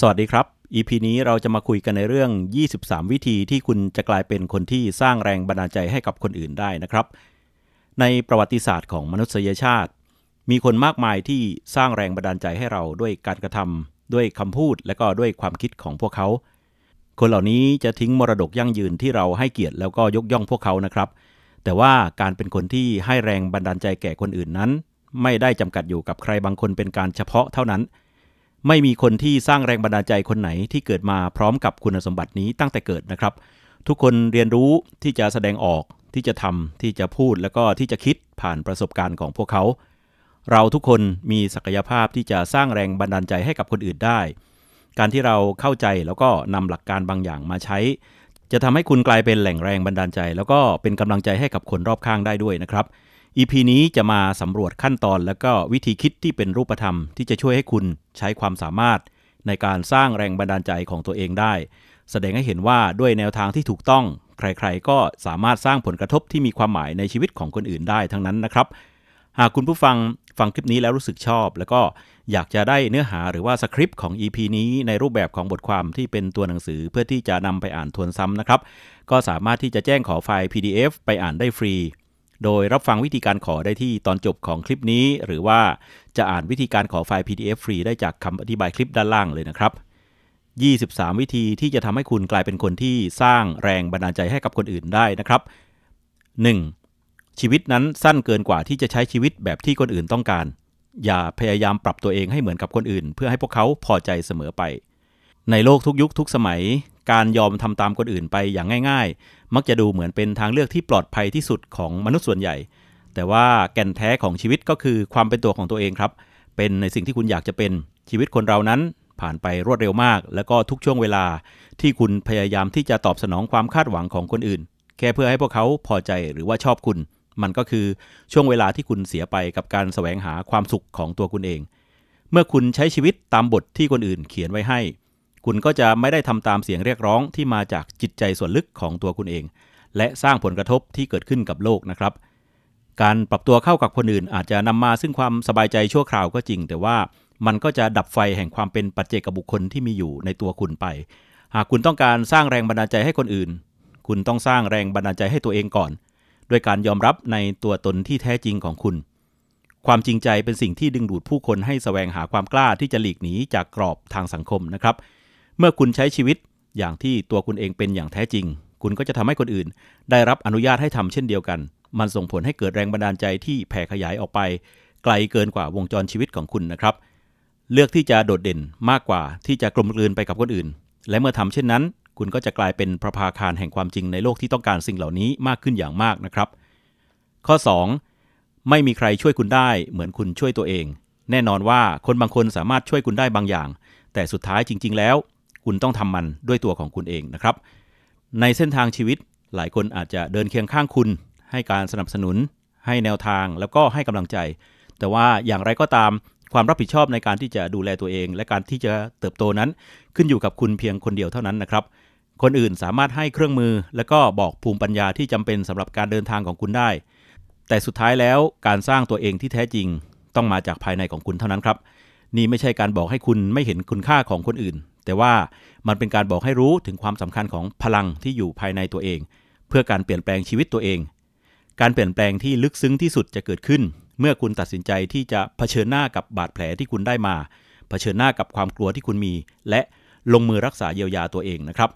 สวัสดีครับ EP นี้เราจะมาคุยกันในเรื่อง 23 วิธีที่คุณจะกลายเป็นคนที่สร้างแรงบันดาลใจให้กับคนอื่นได้นะครับ ในประวัติศาสตร์ของมนุษยชาติ มีคนมากมายที่สร้างแรงบันดาลใจให้เราด้วยการกระทำด้วยคำพูดและก็ด้วยความคิดของพวกเขา คนเหล่านี้จะทิ้งมรดกยั่งยืนที่เราให้เกียรติแล้วก็ยกย่องพวกเขานะครับ แต่ว่าการเป็นคนที่ให้แรงบันดาลใจแก่คนอื่นนั้น ไม่ได้จำกัดอยู่กับใครบางคนเป็นการเฉพาะเท่านั้นไม่มีคนที่สร้างแรงบันดาลใจคนไหนที่เกิดมาพร้อมกับคุณสมบัตินี้ตั้งแต่เกิดนะครับ ทุกคนเรียนรู้ที่จะแสดงออกที่จะทำที่จะพูดแล้วก็ที่จะคิดผ่านประสบการณ์ของพวกเขา เราทุกคนมีศักยภาพที่จะสร้างแรงบันดาลใจให้กับคนอื่นได้ การที่เราเข้าใจแล้วก็นำหลักการบางอย่างมาใช้ จะทำให้คุณกลายเป็นแหล่งแรงบันดาลใจ แล้วก็เป็นกำลังใจให้กับคนรอบข้างได้ด้วยนะครับ EP นี้จะมาสำรวจขั้นตอนและก็วิธีคิดที่เป็นรูปธรรม ที่จะช่วยให้คุณใช้ความสามารถ ในการสร้างแรงบันดาลใจของตัวเองได้ แสดงให้เห็นว่าด้วยแนวทางที่ถูกต้อง ใครๆก็สามารถสร้างผลกระทบที่มีความหมายในชีวิตของคนอื่นได้ทั้งนั้นนะครับ หากคุณผู้ฟังฟังคลิปนี้แล้วรู้สึกชอบ แล้วก็อยากจะได้เนื้อหาหรือว่าสคริปต์ของ EP นี้ในรูปแบบของบทความที่เป็นตัวหนังสือเพื่อที่จะนำไปอ่านทวนซ้ำนะครับ ก็สามารถที่จะแจ้งขอไฟล์ PDF ไปอ่านได้ฟรีโดยรับฟังวิธีการขอได้ที่ตอนจบของคลิปนี้ หรือว่าจะอ่านวิธีการขอไฟล์ PDF ฟรี ได้จากคำอธิบายคลิปด้านล่างเลยนะครับ 23 วิธีที่จะทำให้คุณกลายเป็นคนที่สร้างแรงบันดาลใจให้กับคนอื่นได้นะครับ 1. ชีวิตนั้นสั้นเกินกว่าที่จะใช้ชีวิตแบบที่คนอื่นต้องการ อย่าพยายามปรับตัวเองให้เหมือนกับคนอื่น เพื่อให้พวกเขาพอใจเสมอไป ในโลกทุกยุคทุกสมัยการยอมทำตามคนอื่นไปอย่างง่ายๆ มักจะดูเหมือนเป็นทางเลือกที่ปลอดภัยที่สุดของมนุษย์ส่วนใหญ่ แต่ว่าแก่นแท้ของชีวิตก็คือความเป็นตัวของตัวเองครับ เป็นในสิ่งที่คุณอยากจะเป็น ชีวิตคนเรานั้นผ่านไปรวดเร็วมาก แล้วก็ทุกช่วงเวลาที่คุณพยายามที่จะตอบสนองความคาดหวังของคนอื่น แค่เพื่อให้พวกเขาพอใจหรือว่าชอบคุณ มันก็คือช่วงเวลาที่คุณเสียไปกับการแสวงหาความสุขของตัวคุณเอง เมื่อคุณใช้ชีวิตตามบทที่คนอื่นเขียนไว้ให้คุณก็จะไม่ได้ทำตามเสียงเรียกร้องที่มาจากจิตใจส่วนลึกของตัวคุณเอง และสร้างผลกระทบที่เกิดขึ้นกับโลกนะครับ การปรับตัวเข้ากับคนอื่นอาจจะนำมาซึ่งความสบายใจชั่วคราวก็จริง แต่ว่ามันก็จะดับไฟแห่งความเป็นปัจเจกบุคคลที่มีอยู่ในตัวคุณไป หากคุณต้องการสร้างแรงบันดาลใจให้คนอื่น คุณต้องสร้างแรงบันดาลใจให้ตัวเองก่อนด้วยการยอมรับในตัวตนที่แท้จริงของคุณ ความจริงใจเป็นสิ่งที่ดึงดูดผู้คนให้สแสวงหาความกล้าที่จะหลีกหนีจากกรอบทางสังคมนะครับเเมื่อคุณใช้ชีวิตอย่างที่ตัวคุณเองเป็นอย่างแท้จริง คุณก็จะทำให้คนอื่น ได้รับอนุญาตให้ทำเช่นเดียวกัน มันส่งผลให้เกิดแรงบันดาลใจที่แผ่ขยายออกไป ไกลเกินกว่าวงจรชีวิตของคุณนะครับ เลือกที่จะโดดเด่นมากกว่าที่จะกลมกลืนไปกับคนอื่น และเมื่อทำเช่นนั้น คุณก็จะกลายเป็นประภาคารแห่งความจริงในโลกที่ต้องการสิ่งเหล่านี้มากขึ้นอย่างมากนะครับ ข้อ2ไม่มีใครช่วยคุณได้เหมือนคุณช่วยตัวเอง แน่นอนว่าคนบางคนสามารถช่วยคุณได้บางอย่าง แต่สุดท้ายจริง ๆ แล้วคุณต้องทำมันด้วยตัวของคุณเองนะครับ ในเส้นทางชีวิต หลายคนอาจจะเดินเคียงข้างคุณ ให้การสนับสนุน ให้แนวทางแล้วก็ให้กำลังใจ แต่ว่าอย่างไรก็ตามความรับผิดชอบในการที่จะดูแลตัวเอง และการที่จะเติบโตนั้น ขึ้นอยู่กับคุณเพียงคนเดียวเท่านั้นนะครับ คนอื่นสามารถให้เครื่องมือและก็บอกภูมิปัญญาที่จำเป็นสำหรับการเดินทางของคุณได้ แต่สุดท้ายแล้วการสร้างตัวเองที่แท้จริงต้องมาจากภายในของคุณเท่านั้นครับ นี่ไม่ใช่การบอกให้คุณไม่เห็นคุณค่าของคนอื่นแต่ว่ามันเป็นการบอกให้รู้ถึงความสำคัญของพลังที่อยู่ภายในตัวเอง เพื่อการเปลี่ยนแปลงชีวิตตัวเอง การเปลี่ยนแปลงที่ลึกซึ้งที่สุดจะเกิดขึ้น เมื่อคุณตัดสินใจที่จะะเผชิญหน้ากับบาดแผลที่คุณได้มาเผชิญหน้ากับความกลัวที่คุณมี และลงมือรักษาเยียวยาตัวเองนะครับ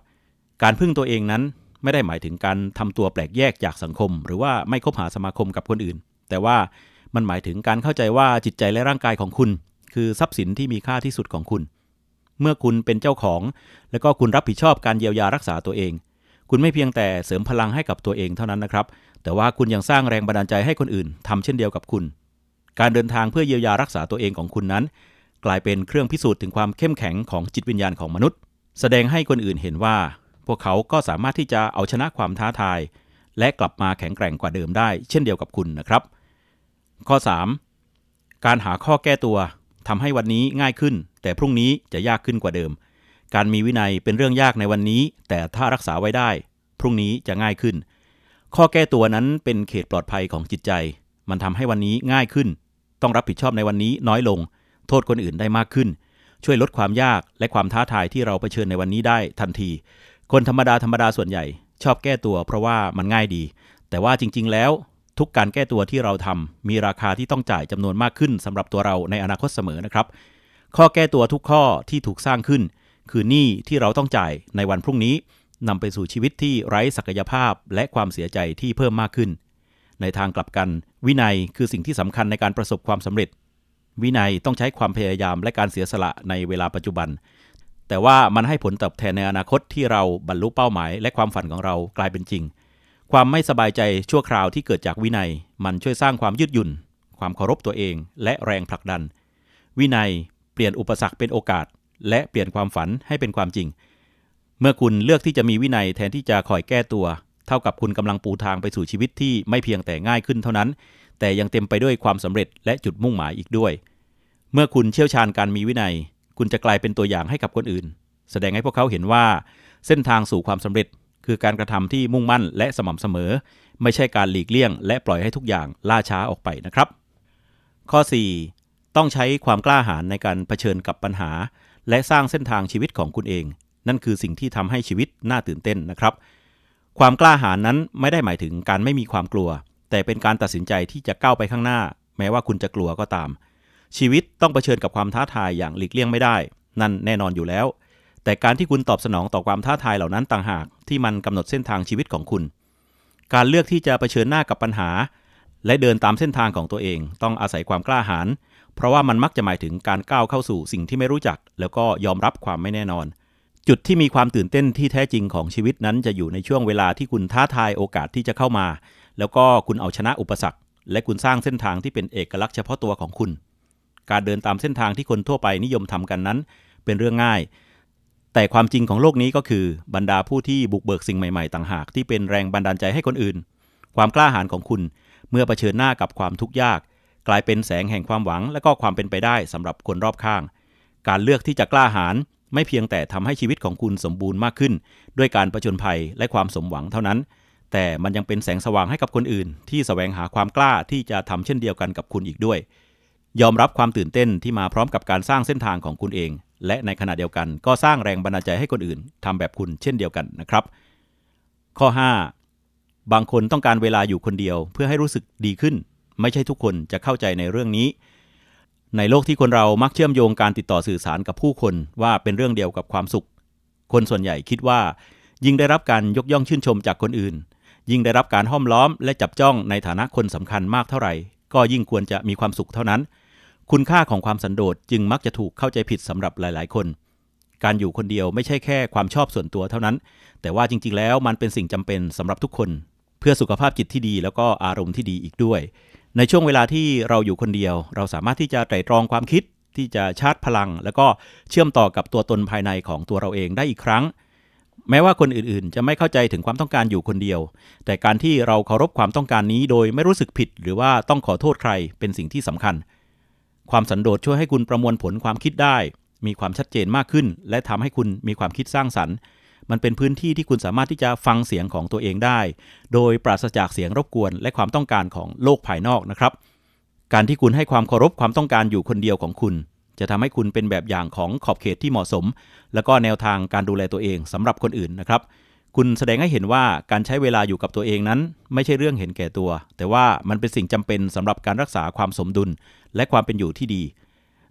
การพึ่งตัวเองนั้นไม่ได้หมายถึงการทำตัวแปลกแยกจากสังคม หรือว่าไม่คบหาสมาคมกับคนอื่น แต่ว่ามันหมายถึงการเข้าใจว่าจิตใจและร่างกายของคุณ คือทรัพย์สินที่มีค่าที่สุดของคุณเมื่อคุณเป็นเจ้าของ และก็คุณรับผิดชอบการเยียวยารักษาตัวเอง คุณไม่เพียงแต่เสริมพลังให้กับตัวเองเท่านั้นนะครับ แต่ว่าคุณยังสร้างแรงบันดาลใจให้คนอื่น ทำเช่นเดียวกับคุณ การเดินทางเพื่อเยียวยารักษาตัวเองของคุณนั้น กลายเป็นเครื่องพิสูจน์ถึงความเข้มแข็งของจิตวิญญาณของมนุษย์ แสดงให้คนอื่นเห็นว่า พวกเขาก็สามารถที่จะเอาชนะความท้าทายและกลับมาแข็งแกร่งกว่าเดิมได้เช่นเดียวกับคุณนะครับ ข้อ3การหาข้อแก้ตัวทำให้วันนี้ง่ายขึ้น แต่พรุ่งนี้จะยากขึ้นกว่าเดิม การมีวินัยเป็นเรื่องยากในวันนี้ แต่ถ้ารักษาไว้ได้ พรุ่งนี้จะง่ายขึ้น ข้อแก้ตัวนั้นเป็นเขตปลอดภัยของจิตใจ มันทำให้วันนี้ง่ายขึ้น ต้องรับผิดชอบในวันนี้น้อยลง โทษคนอื่นได้มากขึ้น ช่วยลดความยากและความท้าทายที่เราเผชิญในวันนี้ได้ ทันที คนธรรมดาธรรมดาส่วนใหญ่ชอบแก้ตัวเพราะว่ามันง่ายดี แต่ว่าจริง ๆแล้วทุกการแก้ตัวที่เราทำมีราคาที่ต้องจ่ายจำนวนมากขึ้น สำหรับตัวเราในอนาคตเสมอนะครับ ข้อแก้ตัวทุกข้อที่ถูกสร้างขึ้นคือหนี้ที่เราต้องจ่ายในวันพรุ่งนี้ นำไปสู่ชีวิตที่ไร้ศักยภาพและความเสียใจที่เพิ่มมากขึ้น ในทางกลับกันวินัยคือสิ่งที่สำคัญในการประสบความสำเร็จ วินัยต้องใช้ความพยายามและการเสียสละในเวลาปัจจุบัน แต่ว่ามันให้ผลตอบแทนในอนาคตที่เราบรรลุเป้าหมาย และความฝันของเรากลายเป็นจริงความไม่สบายใจชั่วคราวที่เกิดจากวินัย มันช่วยสร้างความยืดหยุ่น ความเคารพตัวเอง และแรงผลักดัน วินัยเปลี่ยนอุปสรรคเป็นโอกาส และเปลี่ยนความฝันให้เป็นความจริง เมื่อคุณเลือกที่จะมีวินัยแทนที่จะคอยแก้ตัว เท่ากับคุณกำลังปูทางไปสู่ชีวิตที่ไม่เพียงแต่ง่ายขึ้นเท่านั้น แต่ยังเต็มไปด้วยความสำเร็จ และจุดมุ่งหมายอีกด้วย เมื่อคุณเชี่ยวชาญการมีวินัย คุณจะกลายเป็นตัวอย่างให้กับคนอื่น แสดงให้พวกเขาเห็นว่า เส้นทางสู่ความสำเร็จคือการกระทำที่มุ่งมั่นและสม่ำเสมอ ไม่ใช่การหลีกเลี่ยงและปล่อยให้ทุกอย่างล่าช้าออกไปนะครับ ข้อ 4. ต้องใช้ความกล้าหาญในการเผชิญกับปัญหา และสร้างเส้นทางชีวิตของคุณเอง นั่นคือสิ่งที่ทำให้ชีวิตน่าตื่นเต้นนะครับ ความกล้าหาญนั้นไม่ได้หมายถึงการไม่มีความกลัว แต่เป็นการตัดสินใจที่จะก้าวไปข้างหน้า แม้ว่าคุณจะกลัวก็ตาม ชีวิตต้องเผชิญกับความท้าทายอย่างหลีกเลี่ยงไม่ได้ นั่นแน่นอนอยู่แล้วแต่การที่คุณตอบสนองต่อความท้าทายเหล่านั้นต่างหาก ที่มันกำหนดเส้นทางชีวิตของคุณ การเลือกที่จะะเผชิญหน้ากับปัญหา และเดินตามเส้นทางของตัวเอง ต้องอาศัยความกล้าหาญเพราะว่ามันมักจะหมายถึงการก้าวเข้าสู่สิ่งที่ไม่รู้จัก แล้วก็ยอมรับความไม่แน่นอน จุดที่มีความตื่นเต้นที่แท้จริงของชีวิตนั้นจะอยู่ในช่วงเวลาที่คุณท้าทายโอกาสที่จะเข้ามา แล้วก็คุณเอาชนะอุปสรรคและคุณสร้างเส้นทางที่เป็นเอกลักษณ์เฉพาะตัวของคุณ การเดินตามเส้นทางที่คนทั่วไปนิยมทำกันนั้น เป็นเรื่องง่ายแต่ความจริงของโลกนี้ก็คือบรรดาผู้ที่บุกเบิกสิ่งใหม่ๆต่างหากที่เป็นแรงบันดาลใจให้คนอื่น ความกล้าหาญของคุณเมื่อเผชิญหน้ากับความทุกข์ยาก กลายเป็นแสงแห่งความหวังและก็ความเป็นไปได้สำหรับคนรอบข้าง การเลือกที่จะกล้าหาญไม่เพียงแต่ทำให้ชีวิตของคุณสมบูรณ์มากขึ้น ด้วยการประชนภัยและความสมหวังเท่านั้น แต่มันยังเป็นแสงสว่างให้กับคนอื่นที่สแสวงหาความกล้าที่จะทำเช่นเดียวกันกับคุณอีกด้วย ยอมรับความตื่นเต้นที่มาพร้อมกับการสร้างเส้นทางของคุณเองและในขณะเดียวกันก็สร้างแรงบันดาลใจให้คนอื่นทำแบบคุณเช่นเดียวกันนะครับ ข้อ5บางคนต้องการเวลาอยู่คนเดียว เพื่อให้รู้สึกดีขึ้น ไม่ใช่ทุกคนจะเข้าใจในเรื่องนี้ ในโลกที่คนเรามักเชื่อมโยงการติดต่อสื่อสารกับผู้คนว่าเป็นเรื่องเดียวกับความสุข คนส่วนใหญ่คิดว่า ยิ่งได้รับการยกย่องชื่นชมจากคนอื่น ยิ่งได้รับการห้อมล้อม และจับจ้องในฐานะคนสำคัญมากเท่าไหร่ก็ยิ่งควรจะมีความสุขเท่านั้นคุณค่าของความสันโดษจึงมักจะถูกเข้าใจผิดสำหรับหลาย ๆคน การอยู่คนเดียวไม่ใช่แค่ความชอบส่วนตัวเท่านั้น แต่ว่าจริงๆ แล้วมันเป็นสิ่งจำเป็นสำหรับทุกคน เพื่อสุขภาพจิตที่ดีแล้วก็อารมณ์ที่ดีอีกด้วย ในช่วงเวลาที่เราอยู่คนเดียว เราสามารถที่จะไตรตรองความคิด ที่จะชาร์จพลัง แล้วก็เชื่อมต่อกับตัวตนภายในของตัวเราเองได้อีกครั้ง แม้ว่าคนอื่นๆ จะไม่เข้าใจถึงความต้องการอยู่คนเดียว แต่การที่เราเคารพความต้องการนี้โดยไม่รู้สึกผิดหรือว่าต้องขอโทษใคร เป็นสิ่งที่สำคัญเความสันโดษช่วยให้คุณประมวลผลความคิดได้ มีความชัดเจนมากขึ้น และทำให้คุณมีความคิดสร้างสรรค์ มันเป็นพื้นที่ที่คุณสามารถที่จะฟังเสียงของตัวเองได้ โดยปราศจากเสียงรบกวน และความต้องการของโลกภายนอกนะครับ การที่คุณให้ความเคารพความต้องการอยู่คนเดียวของคุณ จะทำให้คุณเป็นแบบอย่างของขอบเขตที่เหมาะสม และก็แนวทางการดูแลตัวเองสำหรับคนอื่นนะครับ คุณแสดงให้เห็นว่า การใช้เวลาอยู่กับตัวเองนั้น ไม่ใช่เรื่องเห็นแก่ตัว แต่ว่ามันเป็นสิ่งจำเป็นสำหรับการรักษาความสมดุลและความเป็นอยู่ที่ดี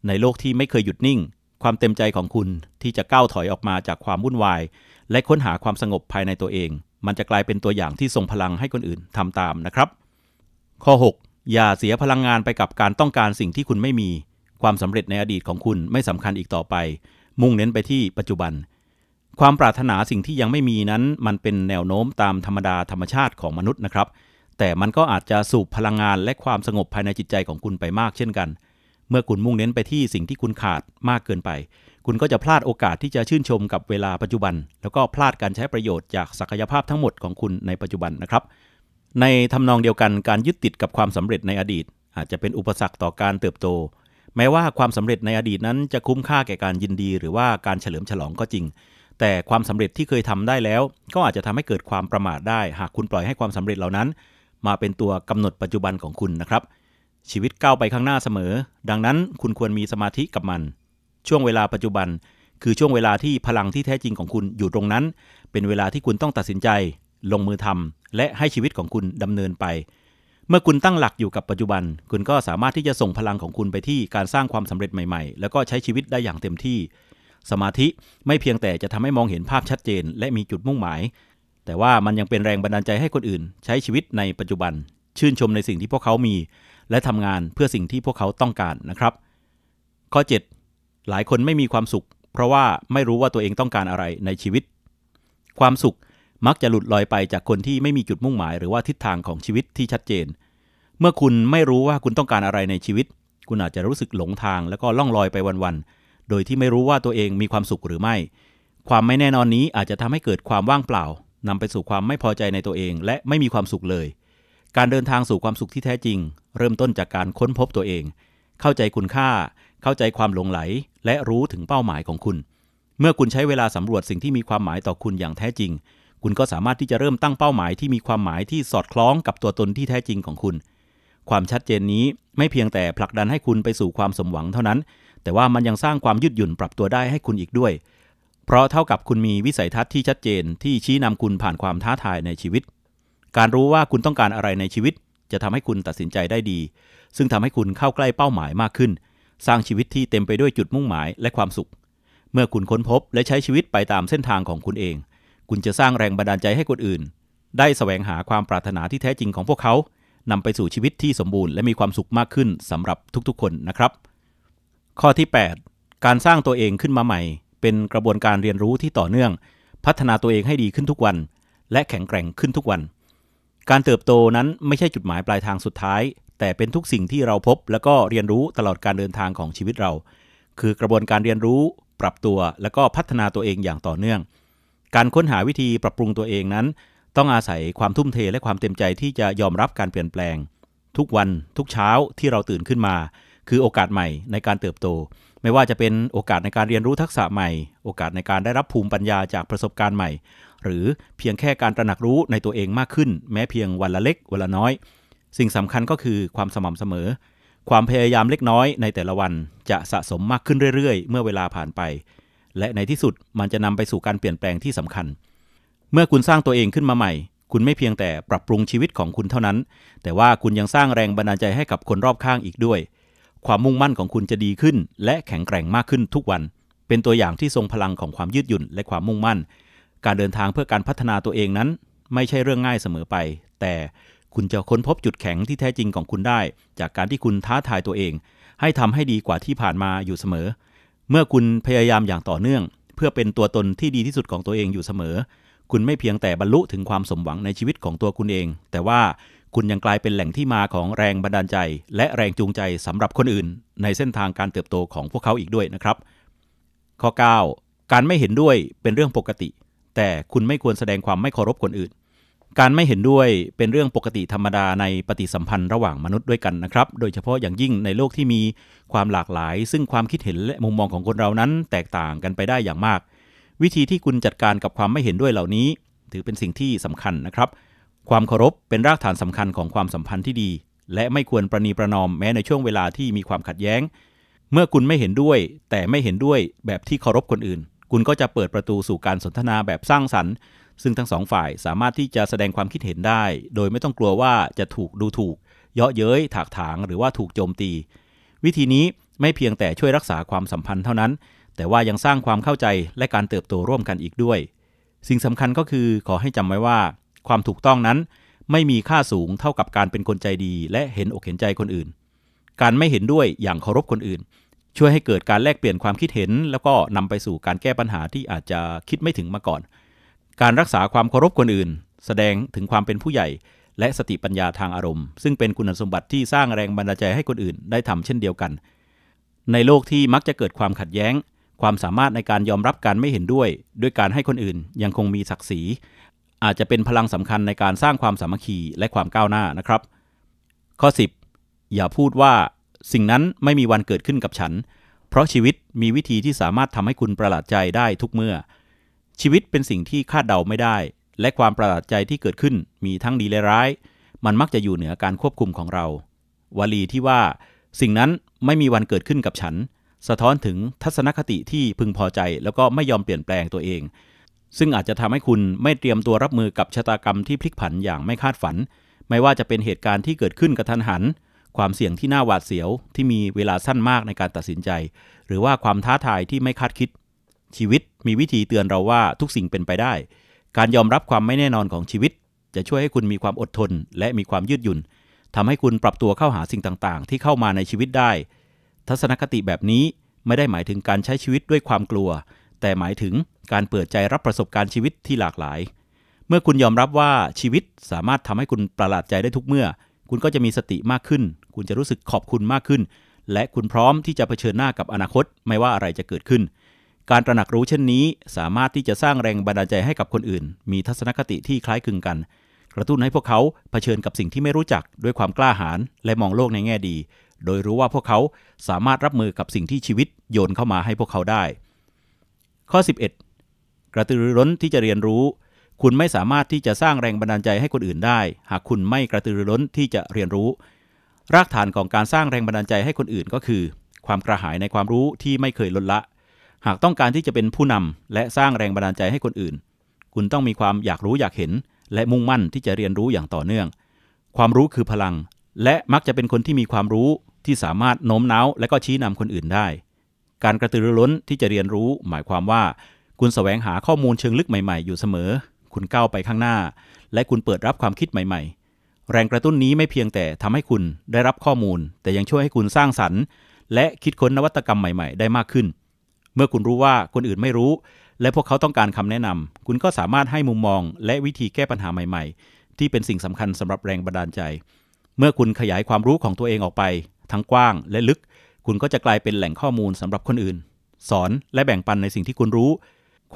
ในโลกที่ไม่เคยหยุดนิ่ง ความเต็มใจของคุณที่จะก้าวถอยออกมาจากความวุ่นวาย และค้นหาความสงบภายในตัวเอง มันจะกลายเป็นตัวอย่างที่ทรงพลังให้คนอื่นทำตามนะครับ ข้อ6อย่าเสียพลังงานไปกับการต้องการสิ่งที่คุณไม่มี ความสำเร็จในอดีตของคุณไม่สำคัญอีกต่อไป มุ่งเน้นไปที่ปัจจุบัน ความปรารถนาสิ่งที่ยังไม่มีนั้น มันเป็นแนวโน้ม ตามธรรมดาธรรมชาติของมนุษย์นะครับเแต่มันก็อาจจะสูบพลังงานและความสงบภายในจิตใจของคุณไปมากเช่นกัน เมื่อคุณมุ่งเน้นไปที่สิ่งที่คุณขาดมากเกินไป คุณก็จะพลาดโอกาสที่จะชื่นชม กับเวลาปัจจุบัน แล้วก็พลาดการใช้ประโยชน์จากศักยภาพทั้งหมดของคุณในปัจจุบันนะครับ ในทำนองเดียวกัน การยึดติดกับความสำเร็จในอดีต อาจจะเป็นอุปสรรคต่อการเติบโต แม้ว่าความสำเร็จในอดีตนั้น จะคุ้มค่าแก่การยินดี หรือว่าการเฉลิมฉลองก็จริง แต่ความสำเร็จที่เคยทำได้แล้ว ก็อาจจะทำให้เกิดความประมาทได้ หากคุณปล่อยให้ความสำเร็จเหล่านั้นมาเป็นตัวกำหนดปัจจุบันของคุณนะครับ ชีวิตก้าวไปข้างหน้าเสมอ ดังนั้นคุณควรมีสมาธิกับมัน ช่วงเวลาปัจจุบัน คือช่วงเวลาที่พลังที่แท้จริงของคุณอยู่ตรงนั้น เป็นเวลาที่คุณต้องตัดสินใจ ลงมือทำและให้ชีวิตของคุณดำเนินไป เมื่อคุณตั้งหลักอยู่กับปัจจุบัน คุณก็สามารถที่จะส่งพลังของคุณไปที่การสร้างความสำเร็จใหม่ๆ แล้วก็ใช้ชีวิตได้อย่างเต็มที่ สมาธิไม่เพียงแต่จะทำให้มองเห็นภาพชัดเจน และมีจุดมุ่งหมายแต่ว่ามันยังเป็นแรงบันดาลใจให้คนอื่นใช้ชีวิตในปัจจุบัน ชื่นชมในสิ่งที่พวกเขามี และทำงานเพื่อสิ่งที่พวกเขาต้องการนะครับ ข้อ7 หลายคนไม่มีความสุข เพราะว่าไม่รู้ว่าตัวเองต้องการอะไรในชีวิต ความสุขมักจะหลุดลอยไปจากคนที่ไม่มีจุดมุ่งหมายหรือว่าทิศทางของชีวิตที่ชัดเจน เมื่อคุณไม่รู้ว่าคุณต้องการอะไรในชีวิต คุณอาจจะรู้สึกหลงทางแล้วก็ล่องลอยไปวันๆโดยที่ไม่รู้ว่าตัวเองมีความสุขหรือไม่ ความไม่แน่นอนนี้อาจจะทำให้เกิดความว่างเปล่านำไปสู่ความไม่พอใจในตัวเอง และไม่มีความสุขเลย การเดินทางสู่ความสุขที่แท้จริง เริ่มต้นจากการค้นพบตัวเอง เข้าใจคุณค่า เข้าใจความหลงไหล และรู้ถึงเป้าหมายของคุณ เมื่อคุณใช้เวลาสำรวจสิ่งที่มีความหมายต่อคุณอย่างแท้จริง คุณก็สามารถที่จะเริ่มตั้งเป้าหมายที่มีความหมายที่สอดคล้องกับตัวตนที่แท้จริงของคุณ ความชัดเจนนี้ไม่เพียงแต่ผลักดันให้คุณไปสู่ความสมหวังเท่านั้น แต่ว่ามันยังสร้างความยืดหยุ่นปรับตัวได้ให้คุณอีกด้วยเพราะเท่ากับคุณมีวิสัยทัศน์ที่ชัดเจนที่ชี้นำคุณผ่านความท้าทายในชีวิต การรู้ว่าคุณต้องการอะไรในชีวิต จะทำให้คุณตัดสินใจได้ดี ซึ่งทำให้คุณเข้าใกล้เป้าหมายมากขึ้น สร้างชีวิตที่เต็มไปด้วยจุดมุ่งหมายและความสุข เมื่อคุณค้นพบและใช้ชีวิตไปตามเส้นทางของคุณเอง คุณจะสร้างแรงบันดาลใจให้คนอื่น ได้สแสวงหาความปรารถนาที่แท้จริงของพวกเขานำไปสู่ชีวิตที่สมบูรณ์และมีความสุขมากขึ้นสำหรับทุกๆคนนะครับ ข้อที่8การสร้างตัวเองขึ้นมาใหม่เป็นกระบวนการเรียนรู้ที่ต่อเนื่อง พัฒนาตัวเองให้ดีขึ้นทุกวัน และแข็งแกร่งขึ้นทุกวัน การเติบโตนั้นไม่ใช่จุดหมายปลายทางสุดท้าย แต่เป็นทุกสิ่งที่เราพบและก็เรียนรู้ตลอดการเดินทางของชีวิตเรา คือกระบวนการเรียนรู้ ปรับตัวและก็พัฒนาตัวเองอย่างต่อเนื่อง การค้นหาวิธีปรับปรุงตัวเองนั้น ต้องอาศัยความทุ่มเทและความเต็มใจที่จะยอมรับการเปลี่ยนแปลง ทุกวันทุกเช้าที่เราตื่นขึ้นมา คือโอกาสใหม่ ในการเติบโตไม่ว่าจะเป็นโอกาสในการเรียนรู้ทักษะใหม่ โอกาสในการได้รับภูมิปัญญาจากประสบการณ์ใหม่ หรือเพียงแค่การตระหนักรู้ในตัวเองมากขึ้น แม้เพียงวันละเล็ก วันละน้อย สิ่งสำคัญก็คือความสม่ำเสมอ ความพยายามเล็กน้อยในแต่ละวันจะสะสมมากขึ้นเรื่อยๆ เมื่อเวลาผ่านไป และในที่สุดมันจะนำไปสู่การเปลี่ยนแปลงที่สำคัญ เมื่อคุณสร้างตัวเองขึ้นมาใหม่ คุณไม่เพียงแต่ปรับปรุงชีวิตของคุณเท่านั้น แต่ว่าคุณยังสร้างแรงบันดาลใจให้กับคนรอบข้างอีกด้วยความมุ่งมั่นของคุณจะดีขึ้น และแข็งแกร่งมากขึ้นทุกวัน เป็นตัวอย่างที่ทรงพลังของความยืดหยุ่นและความมุ่งมั่น การเดินทางเพื่อการพัฒนาตัวเองนั้นไม่ใช่เรื่องง่ายเสมอไป แต่คุณจะค้นพบจุดแข็งที่แท้จริงของคุณได้ จากการที่คุณท้าทายตัวเอง ให้ทำให้ดีกว่าที่ผ่านมาอยู่เสมอ เมื่อคุณพยายามอย่างต่อเนื่อง เพื่อเป็นตัวตนที่ดีที่สุดของตัวเองอยู่เสมอ คุณไม่เพียงแต่บรรลุถึงความสมหวังในชีวิตของตัวคุณเอง แต่ว่าคุณยังกลายเป็นแหล่งที่มาของแรงบันดาลใจ และแรงจูงใจสำหรับคนอื่น ในเส้นทางการเติบโตของพวกเขาอีกด้วยนะครับ ข้อ9การไม่เห็นด้วยเป็นเรื่องปกติ แต่คุณไม่ควรแสดงความไม่เคารพคนอื่น การไม่เห็นด้วยเป็นเรื่องปกติธรรมดาในปฏิสัมพันธ์ระหว่างมนุษย์ด้วยกันนะครับ โดยเฉพาะอย่างยิ่งในโลกที่มีความหลากหลาย ซึ่งความคิดเห็นและมุมมองของคนเรานั้น แตกต่างกันไปได้อย่างมาก วิธีที่คุณจัดการกับความไม่เห็นด้วยเหล่านี้ ถือเป็นสิ่งที่สำคัญนะครับเความเคารพเป็นรากฐานสำคัญของความสัมพันธ์ที่ดี และไม่ควรประนีประนอมแม้ในช่วงเวลาที่มีความขัดแย้ง เมื่อคุณไม่เห็นด้วยแต่ไม่เห็นด้วยแบบที่เคารพคนอื่น คุณก็จะเปิดประตูสู่การสนทนาแบบสร้างสรรค์ ซึ่งทั้งสองฝ่ายสามารถที่จะแสดงความคิดเห็นได้ โดยไม่ต้องกลัวว่าจะถูกดูถูก เยาะเย้ย ถากถางหรือว่าถูกโจมตี วิธีนี้ไม่เพียงแต่ช่วยรักษาความสัมพันธ์เท่านั้น แต่ว่ายังสร้างความเข้าใจและการเติบโตร่วมกันอีกด้วย สิ่งสำคัญก็คือขอให้จำไว้ว่าความถูกต้องนั้นไม่มีค่าสูงเท่ากับการเป็นคนใจดี และเห็นอกเห็นใจคนอื่น การไม่เห็นด้วยอย่างเคารพคนอื่น ช่วยให้เกิดการแลกเปลี่ยนความคิดเห็น แล้วก็นำไปสู่การแก้ปัญหาที่อาจจะคิดไม่ถึงมาก่อน การรักษาความเคารพคนอื่น แสดงถึงความเป็นผู้ใหญ่ และสติปัญญาทางอารมณ์ ซึ่งเป็นคุณสมบัติที่สร้างแรงบันดาลใจให้คนอื่น ได้ทำเช่นเดียวกัน ในโลกที่มักจะเกิดความขัดแย้ง ความสามารถในการยอมรับการไม่เห็นด้วยด้วยการให้คนอื่นยังคงมีศักดิ์ศรีอาจจะเป็นพลังสำคัญในการสร้างความสามัคคีและความก้าวหน้านะครับ ข้อ 10 อย่าพูดว่าสิ่งนั้นไม่มีวันเกิดขึ้นกับฉัน เพราะชีวิตมีวิธีที่สามารถทำให้คุณประหลาดใจได้ทุกเมื่อ ชีวิตเป็นสิ่งที่คาดเดาไม่ได้ และความประหลาดใจที่เกิดขึ้นมีทั้งดีและร้ายมันมักจะอยู่เหนือการควบคุมของเรา วลีที่ว่า สิ่งนั้นไม่มีวันเกิดขึ้นกับฉัน สะท้อนถึงทัศนคติที่พึงพอใจ แล้วก็ไม่ยอมเปลี่ยนแปลงตัวเองซึ่งอาจจะทำให้คุณไม่เตรียมตัวรับมือกับชะตากรรมที่พลิกผันอย่างไม่คาดฝัน ไม่ว่าจะเป็นเหตุการณ์ที่เกิดขึ้นกระทันหัน ความเสี่ยงที่น่าหวาดเสียว ที่มีเวลาสั้นมากในการตัดสินใจ หรือว่าความท้าทายที่ไม่คาดคิด ชีวิตมีวิธีเตือนเราว่าทุกสิ่งเป็นไปได้ การยอมรับความไม่แน่นอนของชีวิต จะช่วยให้คุณมีความอดทน และมีความยืดหยุ่น ทำให้คุณปรับตัวเข้าหาสิ่งต่าง ๆ ที่เข้ามาในชีวิตได้ ทัศนคติแบบนี้ไม่ได้หมายถึงการใช้ชีวิตด้วยความกลัวแต่หมายถึงการเปิดใจรับประสบการณ์ชีวิตที่หลากหลาย เมื่อคุณยอมรับว่าชีวิตสามารถทำให้คุณประหลาดใจได้ทุกเมื่อ คุณก็จะมีสติมากขึ้น คุณจะรู้สึกขอบคุณมากขึ้น และคุณพร้อมที่จะเผชิญหน้ากับอนาคตไม่ว่าอะไรจะเกิดขึ้น การตระหนักรู้เช่นนี้สามารถที่จะสร้างแรงบันดาลใจให้กับคนอื่น มีทัศนคติที่คล้ายคลึงกัน กระตุ้นให้พวกเขาเผชิญกับสิ่งที่ไม่รู้จักด้วยความกล้าหาญและมองโลกในแง่ดี โดยรู้ว่าพวกเขาสามารถรับมือกับสิ่งที่ชีวิตโยนเข้ามาให้พวกเขาได้ข้อ 11 กระตือรือร้นที่จะเรียนรู้ คุณไม่สามารถที่จะสร้างแรงบันดาลใจให้คนอื่นได้ หากคุณไม่กระตือรือร้นที่จะเรียนรู้ รากฐานของการสร้างแรงบันดาลใจให้คนอื่นก็คือ ความกระหายในความรู้ที่ไม่เคยลดละ หากต้องการที่จะเป็นผู้นำและสร้างแรงบันดาลใจให้คนอื่น คุณต้องมีความอยากรู้อยากเห็น และมุ่งมั่นที่จะเรียนรู้อย่างต่อเนื่อง ความรู้คือพลัง และมักจะเป็นคนที่มีความรู้ที่สามารถโน้มน้าวและก็ชี้นำคนอื่นได้การกระตือรือร้นที่จะเรียนรู้ หมายความว่า คุณแสวงหาข้อมูลเชิงลึกใหม่ๆอยู่เสมอ คุณก้าวไปข้างหน้า และคุณเปิดรับความคิดใหม่ๆ แรงกระตุ้นนี้ไม่เพียงแต่ทำให้คุณได้รับข้อมูล แต่ยังช่วยให้คุณสร้างสรรค์และคิดค้นนวัตกรรมใหม่ๆได้มากขึ้น เมื่อคุณรู้ว่าคนอื่นไม่รู้ และพวกเขาต้องการคำแนะนำ คุณก็สามารถให้มุมมอง และวิธีแก้ปัญหาใหม่ๆ ที่เป็นสิ่งสำคัญสำหรับแรงบันดาลใจ เมื่อคุณขยายความรู้ของตัวเองออกไป ทั้งกว้างและลึกคุณก็จะกลายเป็นแหล่งข้อมูลสำหรับคนอื่น สอนและแบ่งปันในสิ่งที่คุณรู้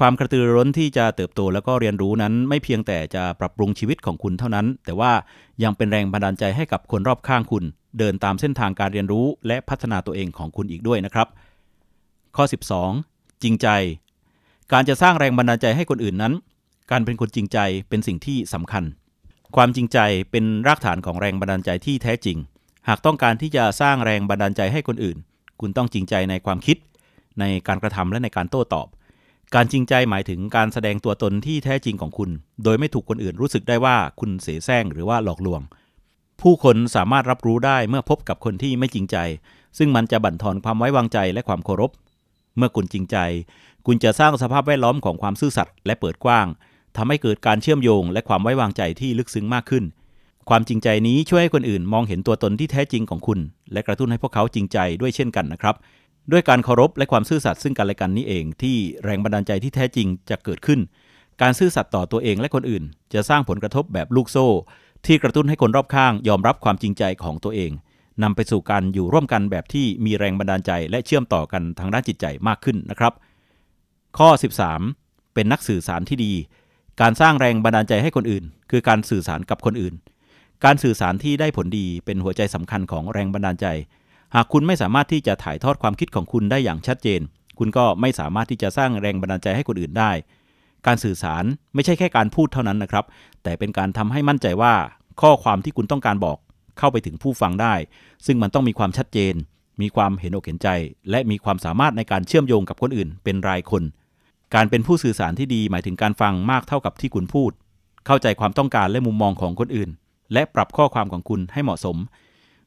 ความกระตือร้นที่จะเติบโตแล้วก็เรียนรู้นั้นไม่เพียงแต่จะปรับปรุงชีวิตของคุณเท่านั้น แต่ว่ายังเป็นแรงบันดาลใจให้กับคนรอบข้างคุณ เดินตามเส้นทางการเรียนรู้และพัฒนาตัวเองของคุณอีกด้วยนะครับ ข้อ12จริงใจ การจะสร้างแรงบันดาลใจให้คนอื่นนั้น การเป็นคนจริงใจเป็นสิ่งที่สำคัญ ความจริงใจเป็นรากฐานของแรงบันดาลใจที่แท้จริงหากต้องการที่จะสร้างแรงบันดาลใจให้คนอื่น คุณต้องจริงใจในความคิด ในการกระทำและในการโต้ตอบ การจริงใจหมายถึงการแสดงตัวตนที่แท้จริงของคุณ โดยไม่ถูกคนอื่นรู้สึกได้ว่าคุณเสแสร้งหรือว่าหลอกลวง ผู้คนสามารถรับรู้ได้เมื่อพบกับคนที่ไม่จริงใจ ซึ่งมันจะบั่นทอนความไว้วางใจและความเคารพ เมื่อคุณจริงใจ คุณจะสร้างสภาพแวดล้อมของความซื่อสัตย์และเปิดกว้าง ทำให้เกิดการเชื่อมโยง และความไว้วางใจที่ลึกซึ้งมากขึ้นความจริงใจนี้ช่วยให้คนอื่นมองเห็นตัวตนที่แท้จริงของคุณ และกระตุ้นให้พวกเขาจริงใจด้วยเช่นกันนะครับ ด้วยการเคารพและความซื่อสัตย์ซึ่งกันและกันนี้เองที่แรงบันดาลใจที่แท้จริงจะเกิดขึ้น การซื่อสัตย์ต่อตัวเองและคนอื่น จะสร้างผลกระทบแบบลูกโซ่ ที่กระตุ้นให้คนรอบข้างยอมรับความจริงใจของตัวเองนำไปสู่การอยู่ร่วมกันแบบที่มีแรงบันดาลใจและเชื่อมต่อกันทางด้านจิตใจมากขึ้นนะครับ ข้อ13เป็นนักสื่อสารที่ดี การสร้างแรงบันดาลใจให้คนอื่น คือการสื่อสารกับคนอื่นการสื่อสารที่ได้ผลดีเป็นหัวใจสำคัญของแรงบันดาลใจ หากคุณไม่สามารถที่จะถ่ายทอดความคิดของคุณได้อย่างชัดเจน คุณก็ไม่สามารถที่จะสร้างแรงบันดาลใจให้คนอื่นได้ การสื่อสารไม่ใช่แค่การพูดเท่านั้นนะครับ แต่เป็นการทำให้มั่นใจว่าข้อความที่คุณต้องการบอกเข้าไปถึงผู้ฟังได้ ซึ่งมันต้องมีความชัดเจน มีความเห็นอกเห็นใจ และมีความสามารถในการเชื่อมโยงกับคนอื่นเป็นรายคน การเป็นผู้สื่อสารที่ดีหมายถึงการฟังมากเท่ากับที่คุณพูด เข้าใจความต้องการและมุมมองของคนอื่นและปรับข้อความของคุณให้เหมาะสม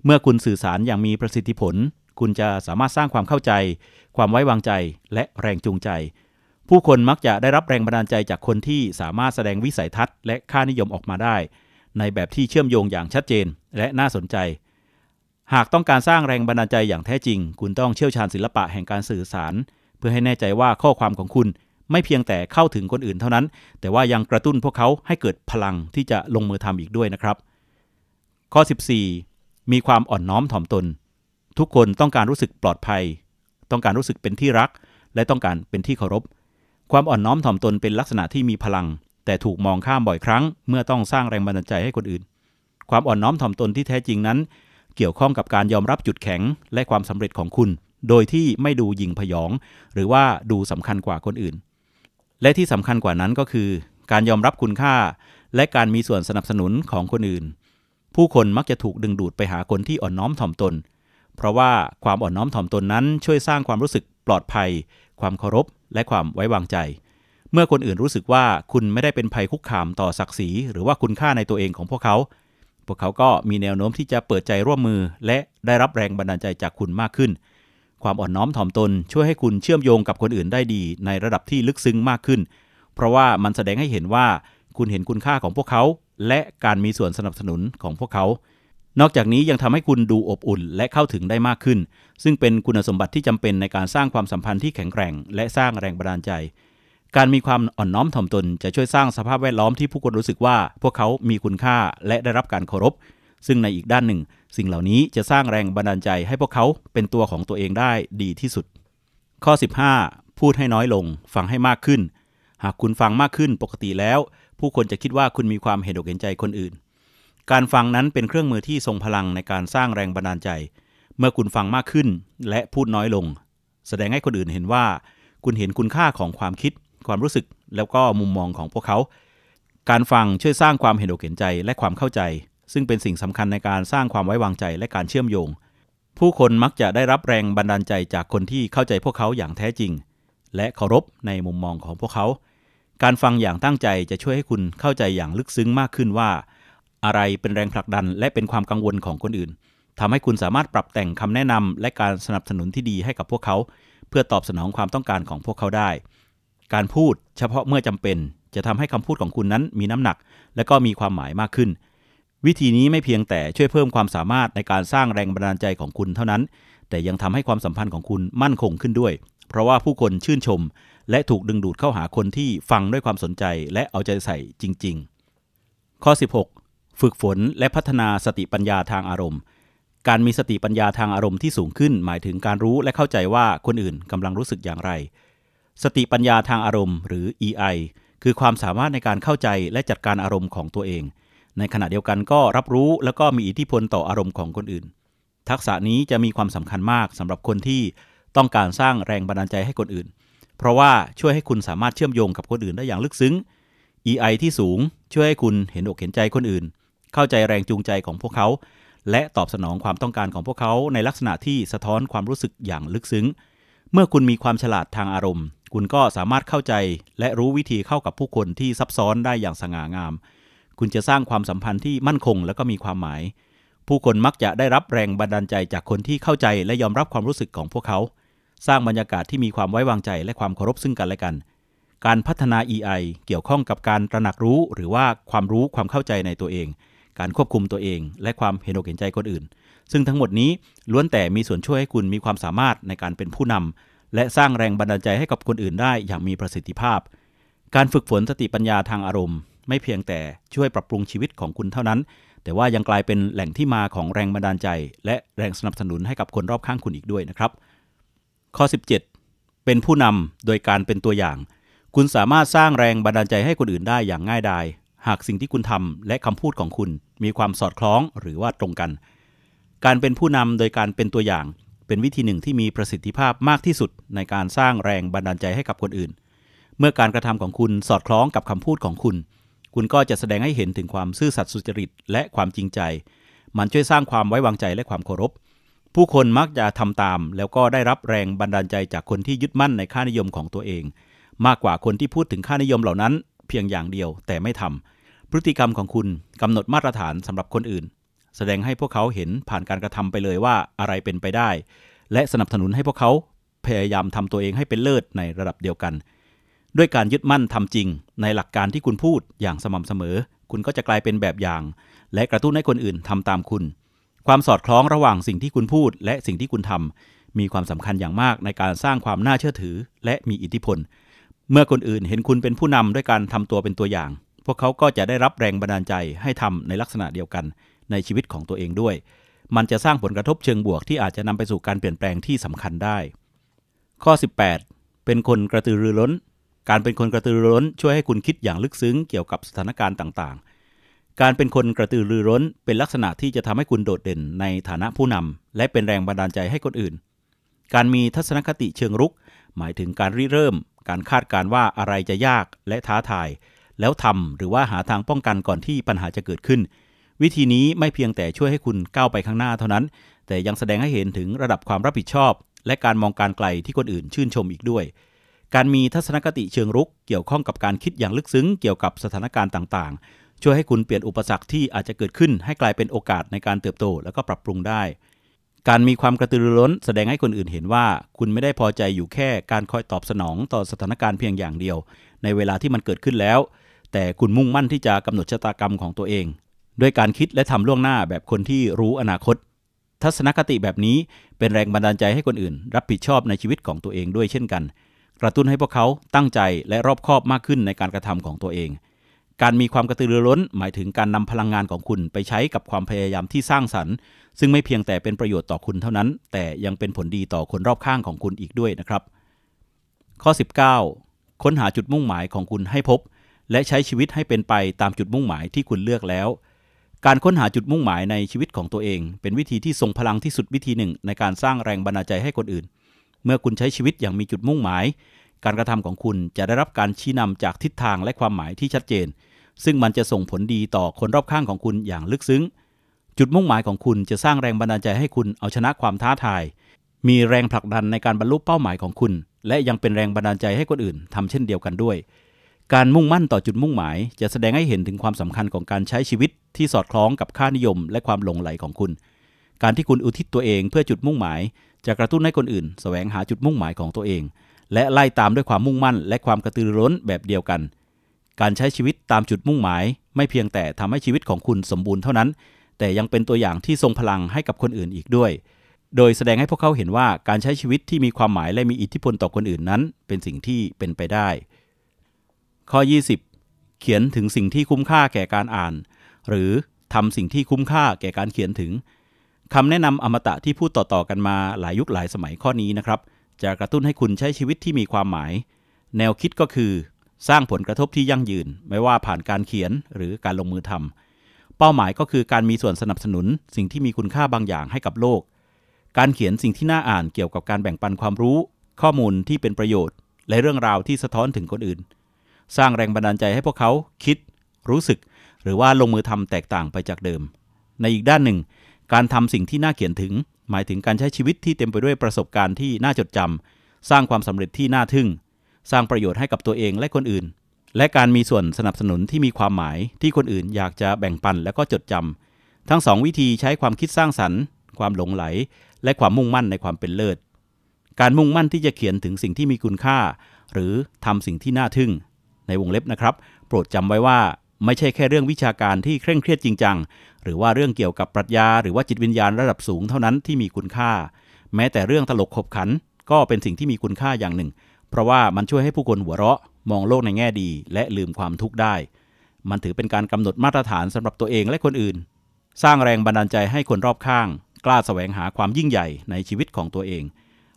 เมื่อคุณสื่อสารอย่างมีประสิทธิผล คุณจะสามารถสร้างความเข้าใจ ความไว้วางใจ และแรงจูงใจ ผู้คนมักจะได้รับแรงบันดาลใจจากคนที่สามารถแสดงวิสัยทัศน์และค่านิยมออกมาได้ ในแบบที่เชื่อมโยงอย่างชัดเจนและน่าสนใจ หากต้องการสร้างแรงบันดาลใจอย่างแท้จริง คุณต้องเชี่ยวชาญศิลปะแห่งการสื่อสาร เพื่อให้แน่ใจว่าข้อความของคุณไม่เพียงแต่เข้าถึงคนอื่นเท่านั้น แต่ว่ายังกระตุ้นพวกเขาให้เกิดพลังที่จะลงมือทำอีกด้วยนะครับข้อ 14 มีความอ่อนน้อมถ่อมตน ทุกคนต้องการรู้สึกปลอดภัย ต้องการรู้สึกเป็นที่รัก และต้องการเป็นที่เคารพ ความอ่อนน้อมถ่อมตนเป็นลักษณะที่มีพลัง แต่ถูกมองข้ามบ่อยครั้ง เมื่อต้องสร้างแรงบันดาลใจให้คนอื่น ความอ่อนน้อมถ่อมตนที่แท้จริงนั้น เกี่ยวข้องกับการยอมรับจุดแข็งและความสำเร็จของคุณ โดยที่ไม่ดูยิ่งพยอง หรือว่าดูสำคัญกว่าคนอื่น และที่สำคัญกว่านั้นก็คือ การยอมรับคุณค่า และการมีส่วนสนับสนุนของคนอื่นผู้คนมักจะถูกดึงดูดไปหาคนที่อ่อนน้อมถ่อมตน เพราะว่าความอ่อนน้อมถ่อมตนนั้นช่วยสร้างความรู้สึกปลอดภัย ความเคารพ และความไว้วางใจ เมื่อคนอื่นรู้สึกว่าคุณไม่ได้เป็นภัยคุกคามต่อศักดิ์ศรี หรือว่าคุณค่าในตัวเองของพวกเขา พวกเขาก็มีแนวโน้มที่จะเปิดใจร่วมมือ และได้รับแรงบันดาลใจจากคุณมากขึ้น ความอ่อนน้อมถ่อมตนช่วยให้คุณเชื่อมโยงกับคนอื่นได้ดี ในระดับที่ลึกซึ้งมากขึ้น เพราะว่ามันแสดงให้เห็นว่าคุณเห็นคุณค่าของพวกเขาและการมีส่วนสนับสนุนของพวกเขา นอกจากนี้ยังทำให้คุณดูอบอุ่นและเข้าถึงได้มากขึ้น ซึ่งเป็นคุณสมบัติที่จำเป็น ใน การสร้างความสัมพันธ์ที่แข็งแกร่ง และสร้างแรงบันดาลใจ การมีความอ่อน น้อมถ่อมตนจะช่วยสร้างสภาพ แวดล้อมที่ผู้คนรู้สึกว่าพวกเขามีคุณค่าและได้รับการเคารพซึ่งในอีกด้านหนึ่ง สิ่งเหล่านี้จะสร้างแรงบันดาลใจให้พวกเขาเป็นตัวของตัวเองได้ดีที่สุด ข้อ15พูดให้น้อยลง ฟังให้มากขึ้น หากคุณฟังมากขึ้นปกติแล้วผู้คนจะคิดว่าคุณมีความเห็นอกเห็นใจคนอื่น การฟังนั้นเป็นเครื่องมือที่ทรงพลังในการสร้างแรงบันดาลใจ เมื่อคุณฟังมากขึ้นและพูดน้อยลง แสดงให้คนอื่นเห็นว่า คุณเห็นคุณค่าของความคิดความรู้สึกแล้วก็มุมมองของพวกเขา การฟังช่วยสร้างความเห็นอกเห็นใจและความเข้าใจ ซึ่งเป็นสิ่งสำคัญในการสร้างความไว้วางใจ และการเชื่อมโยง ผู้คนมักจะได้รับแรงบันดาลใจจากคนที่เข้าใจพวกเขาอย่างแท้จริง และเคารพในมุมมองของพวกเขาการฟังอย่างตั้งใจจะช่วยให้คุณเข้าใจอย่างลึกซึ้งมากขึ้นว่า อะไรเป็นแรงผลักดันและเป็นความกังวลของคนอื่น ทำให้คุณสามารถปรับแต่งคำแนะนำและการสนับสนุนที่ดีให้กับพวกเขา เพื่อตอบสนองความต้องการของพวกเขาได้ การพูดเฉพาะเมื่อจำเป็น จะทำให้คำพูดของคุณนั้นมีน้ำหนัก และก็มีความหมายมากขึ้น วิธีนี้ไม่เพียงแต่ช่วยเพิ่มความสามารถในการสร้างแรงบันดาลใจของคุณเท่านั้น แต่ยังทำให้ความสัมพันธ์ของคุณมั่นคงขึ้นด้วยเพราะว่าผู้คนชื่นชม และถูกดึงดูดเข้าหาคนที่ฟังด้วยความสนใจ และเอาใจใส่จริง ๆ ข้อ 16 ฝึกฝนและพัฒนาสติปัญญาทางอารมณ์ การมีสติปัญญาทางอารมณ์ที่สูงขึ้นหมายถึงการรู้และเข้าใจว่าคนอื่นกำลังรู้สึกอย่างไร สติปัญญาทางอารมณ์ หรือ EI คือความสามารถในการเข้าใจและจัดการอารมณ์ของตัวเอง ในขณะเดียวกันก็รับรู้ แล้วก็มีอิทธิพลต่ออารมณ์ของคนอื่น ทักษะนี้จะมีความสำคัญมากสำหรับคนที่ต้องการสร้างแรงบันดาลใจให้คนอื่น เพราะว่าช่วยให้คุณสามารถเชื่อมโยงกับคนอื่นได้อย่างลึกซึ้ง EI ที่สูง ช่วยให้คุณเห็นอกเห็นใจคนอื่น เข้าใจแรงจูงใจของพวกเขา และตอบสนองความต้องการของพวกเขาในลักษณะที่สะท้อนความรู้สึกอย่างลึกซึ้ง เมื่อคุณมีความฉลาดทางอารมณ์ คุณก็สามารถเข้าใจและรู้วิธีเข้ากับผู้คนที่ซับซ้อนได้อย่างสง่างาม คุณจะสร้างความสัมพันธ์ที่มั่นคงและก็มีความหมาย ผู้คนมักจะได้รับแรงบันดาลใจจากคนที่เข้าใจและยอมรับความรู้สึกของพวกเขาสร้างบรรยากาศที่มีความไว้วางใจ และความเคารพซึ่งกันและกัน การพัฒนา EI เกี่ยวข้องกับการตระหนักรู้หรือว่าความรู้ความเข้าใจในตัวเอง การควบคุมตัวเอง และความเห็นอกเห็นใจคนอื่น ซึ่งทั้งหมดนี้ล้วนแต่มีส่วนช่วยให้คุณมีความสามารถในการเป็นผู้นำ และสร้างแรงบันดาลใจให้กับคนอื่นได้อย่างมีประสิทธิภาพ การฝึกฝนสติปัญญาทางอารมณ์ ไม่เพียงแต่ช่วยปรับปรุงชีวิตของคุณเท่านั้น แต่ว่ายังกลายเป็นแหล่งที่มาของแรงบันดาลใจ และแรงสนับสนุนให้กับคนรอบข้างคุณอีกด้วยนะครับข้อ17 เป็นผู้นำโดยการเป็นตัวอย่าง คุณสามารถสร้างแรงบันดาลใจให้คนอื่นได้อย่างง่ายดาย หากสิ่งที่คุณทำและคำพูดของคุณ มีความสอดคล้องหรือว่าตรงกัน การเป็นผู้นำโดยการเป็นตัวอย่าง เป็นวิธีหนึ่งที่มีประสิทธิภาพมากที่สุดในการสร้างแรงบันดาลใจให้กับคนอื่น เมื่อการกระทำของคุณสอดคล้องกับคำพูดของคุณ คุณก็จะแสดงให้เห็นถึงความซื่อสัตย์สุจริตและความจริงใจ มันช่วยสร้างความไว้วางใจและความเคารพผู้คนมักจะทำตามแล้วก็ได้รับแรงบันดาลใจจากคนที่ยึดมั่นในค่านิยมของตัวเอง มากกว่าคนที่พูดถึงค่านิยมเหล่านั้น เพียงอย่างเดียวแต่ไม่ทำพฤติกรรมของคุณ กำหนดมาตรฐานสำหรับคนอื่น แสดงให้พวกเขาเห็นผ่านการกระทำไปเลยว่าอะไรเป็นไปได้ และสนับสนุนให้พวกเขา พยายามทำตัวเองให้เป็นเลิศในระดับเดียวกัน ด้วยการยึดมั่นทำจริง ในหลักการที่คุณพูดอย่างสม่ำเสมอ คุณก็จะกลายเป็นแบบอย่าง และกระตุ้นให้คนอื่นทำตามคุณความสอดคล้องระหว่างสิ่งที่คุณพูดและสิ่งที่คุณทำมีความสำคัญอย่างมากในการสร้างความน่าเชื่อถือและมีอิทธิพล เมื่อคนอื่นเห็นคุณเป็นผู้นำด้วยการทำตัวเป็นตัวอย่าง พวกเขาก็จะได้รับแรงบันดาลใจให้ทำในลักษณะเดียวกัน ในชีวิตของตัวเองด้วย มันจะสร้างผลกระทบเชิงบวกที่อาจจะนำไปสู่การเปลี่ยนแปลงที่สำคัญได้ ข้อ 18 เป็นคนกระตือรือร้น การเป็นคนกระตือรือร้นช่วยให้คุณคิดอย่างลึกซึ้งเกี่ยวกับสถานการณ์ต่างการเป็นคนกระตือรือร้นเป็นลักษณะที่จะทำให้คุณโดดเด่นในฐานะผู้นำและเป็นแรงบันดาลใจให้คนอื่น การมีทัศนคติเชิงรุก หมายถึงการริเริ่ม การคาดการว่าอะไรจะยากและท้าทาย แล้วทำหรือว่าหาทางป้องกันก่อนที่ปัญหาจะเกิดขึ้น วิธีนี้ไม่เพียงแต่ช่วยให้คุณก้าวไปข้างหน้าเท่านั้น แต่ยังแสดงให้เห็นถึงระดับความรับผิดชอบและการมองการไกลที่คนอื่นชื่นชมอีกด้วย การมีทัศนคติเชิงรุกเกี่ยวข้องกับการคิดอย่างลึกซึ้งเกี่ยวกับสถานการณ์ต่างๆช่วยให้คุณเปลี่ยนอุปสรรคที่อาจจะเกิดขึ้นให้กลายเป็นโอกาสในการเติบโต แล้วก็ปรับปรุงได้ การมีความกระตือรือร้นแสดงให้คนอื่นเห็นว่า คุณไม่ได้พอใจอยู่แค่ การคอยตอบสนองต่อสถานการณ์เพียงอย่างเดียว ในเวลาที่มันเกิดขึ้นแล้ว แต่คุณมุ่งมั่นที่จะกำหนดชะตากรรมของตัวเอง ด้วยการคิดและทำล่วงหน้าแบบคนที่รู้อนาคต ทัศนคติแบบนี้เป็นแรงบันดาลใจให้คนอื่น รับผิดชอบในชีวิตของตัวเองด้วยเช่นกัน กระตุ้นให้พวกเขาตั้งใจและรอบคอบมากขึ้นในการกระทำของตัวเองการมีความกระตือรือร้นหมายถึงการนำพลังงานของคุณ ไปใช้กับความพยายามที่สร้างสรรค์ ซึ่งไม่เพียงแต่เป็นประโยชน์ต่อคุณเท่านั้น แต่ยังเป็นผลดีต่อคนรอบข้างของคุณอีกด้วยนะครับ ข้อ19ค้นหาจุดมุ่งหมายของคุณให้พบ และใช้ชีวิตให้เป็นไปตามจุดมุ่งหมายที่คุณเลือกแล้ว การค้นหาจุดมุ่งหมายในชีวิตของตัวเอง เป็นวิธีที่ทรงพลังที่สุดวิธีหนึ่ง ในการสร้างแรงบันดาลใจให้คนอื่น เมื่อคุณใช้ชีวิตอย่างมีจุดมุ่งหมายการกระทำของคุณจะได้รับการชี้นำจากทิศทางและความหมายที่ชัดเจน ซึ่งมันจะส่งผลดีต่อคนรอบข้างของคุณอย่างลึกซึ้ง จุดมุ่งหมายของคุณจะสร้างแรงบันดาลใจให้คุณเอาชนะความท้าทาย มีแรงผลักดันในการบรรลุเป้าหมายของคุณ และยังเป็นแรงบันดาลใจให้คนอื่น ทำเช่นเดียวกันด้วย การมุ่งมั่นต่อจุดมุ่งหมาย จะแสดงให้เห็นถึงความสำคัญของการใช้ชีวิตที่สอดคล้องกับค่านิยม และความหลงไหลของคุณ การที่คุณอุทิศตัวเองเพื่อจุดมุ่งหมายจะกระตุ้นให้คนอื่น แสวงหาจุดมุ่งหมายของตัวเองและไล่ตามด้วยความมุ่งมั่น และความกระตือร้นแบบเดียวกัน การใช้ชีวิตตามจุดมุ่งหมาย ไม่เพียงแต่ทำให้ชีวิตของคุณสมบูรณ์เท่านั้น แต่ยังเป็นตัวอย่างที่ทรงพลังให้กับคนอื่นอีกด้วย โดยแสดงให้พวกเขาเห็นว่าการใช้ชีวิตที่มีความหมายและมีอิทธิพลต่อคนอื่นนั้น เป็นสิ่งที่เป็นไปได้ ข้อ 20 เขียนถึงสิ่งที่คุ้มค่าแก่การอ่าน หรือทำสิ่งที่คุ้มค่าแก่การเขียนถึงคำแนะนำอมตะที่พูดต่อๆกันมาหลายยุคหลายสมัยข้อนี้นะครับจะกระตุ้นให้คุณใช้ชีวิตที่มีความหมาย แนวคิดก็คือ สร้างผลกระทบที่ยั่งยืน ไม่ว่าผ่านการเขียนหรือการลงมือทำ เป้าหมายก็คือการมีส่วนสนับสนุนสิ่งที่มีคุณค่าบางอย่างให้กับโลก การเขียนสิ่งที่น่าอ่านเกี่ยวกับการแบ่งปันความรู้ ข้อมูลที่เป็นประโยชน์ และเรื่องราวที่สะท้อนถึงคนอื่น สร้างแรงบันดาลใจให้พวกเขาคิด รู้สึก หรือว่าลงมือทำแตกต่างไปจากเดิม ในอีกด้านหนึ่ง การทำสิ่งที่น่าเขียนถึงหมายถึงการใช้ชีวิตที่เต็มไปด้วยประสบการณ์ที่น่าจดจำ สร้างความสำเร็จที่น่าทึ่ง สร้างประโยชน์ให้กับตัวเองและคนอื่น และการมีส่วนสนับสนุนที่มีความหมาย ที่คนอื่นอยากจะแบ่งปันและก็จดจำ ทั้งสองวิธีใช้ความคิดสร้างสรรค์ ความหลงไหล และความมุ่งมั่นในความเป็นเลิศ การมุ่งมั่นที่จะเขียนถึงสิ่งที่มีคุณค่า หรือทำสิ่งที่น่าทึ่ง ในวงเล็บนะครับ โปรดจำไว้ว่าไม่ใช่แค่เรื่องวิชาการที่เคร่งเครียดจริงจัง หรือว่าเรื่องเกี่ยวกับปรัชญาหรือว่าจิตวิญญาณระดับสูงเท่านั้นที่มีคุณค่า แม้แต่เรื่องตลกขบขันก็เป็นสิ่งที่มีคุณค่าอย่างหนึ่ง เพราะว่ามันช่วยให้ผู้คนหัวเราะ มองโลกในแง่ดี และลืมความทุกข์ได้ มันถือเป็นการกำหนดมาตรฐานสำหรับตัวเองและคนอื่น สร้างแรงบันดาลใจให้คนรอบข้าง กล้าแสวงหาความยิ่งใหญ่ในชีวิตของตัวเอง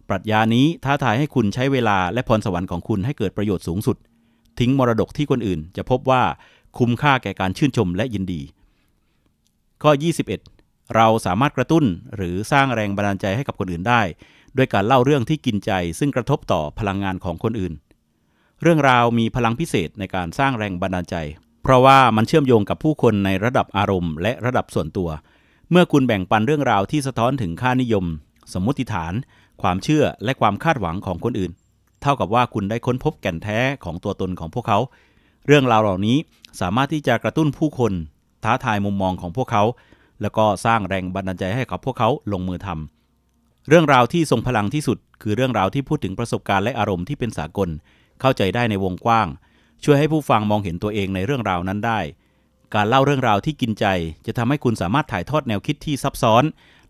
ปรัชญานี้ท้าทายให้คุณใช้เวลาและพรสวรรค์ของคุณให้เกิดประโยชน์สูงสุด ทิ้งมรดกที่คนอื่นจะพบว่าคุ้มค่าแก่การชื่นชมและยินดี ข้อ 21 เราสามารถกระตุ้นหรือสร้างแรงบันดาลใจให้กับคนอื่นได้ด้วยการเล่าเรื่องที่กินใจซึ่งกระทบต่อพลังงานของคนอื่น เรื่องราวมีพลังพิเศษในการสร้างแรงบันดาลใจ เพราะว่ามันเชื่อมโยงกับผู้คนในระดับอารมณ์ และระดับส่วนตัว เมื่อคุณแบ่งปันเรื่องราวที่สะท้อนถึงค่านิยม สมมติฐาน ความเชื่อและความคาดหวังของคนอื่น เท่ากับว่าคุณได้ค้นพบแก่นแท้ของตัวตนของพวกเขาเรื่องราวเหล่านี้สามารถที่จะกระตุ้นผู้คน ท้าทายมุมมองของพวกเขา แล้วก็สร้างแรงบันดาลใจให้กับพวกเขาลงมือทำ เรื่องราวที่ทรงพลังที่สุด คือเรื่องราวที่พูดถึงประสบการณ์และอารมณ์ที่เป็นสากล เข้าใจได้ในวงกว้าง ช่วยให้ผู้ฟังมองเห็นตัวเองในเรื่องราวนั้นได้ การเล่าเรื่องราวที่กินใจจะทำให้คุณสามารถถ่ายทอดแนวคิดที่ซับซ้อน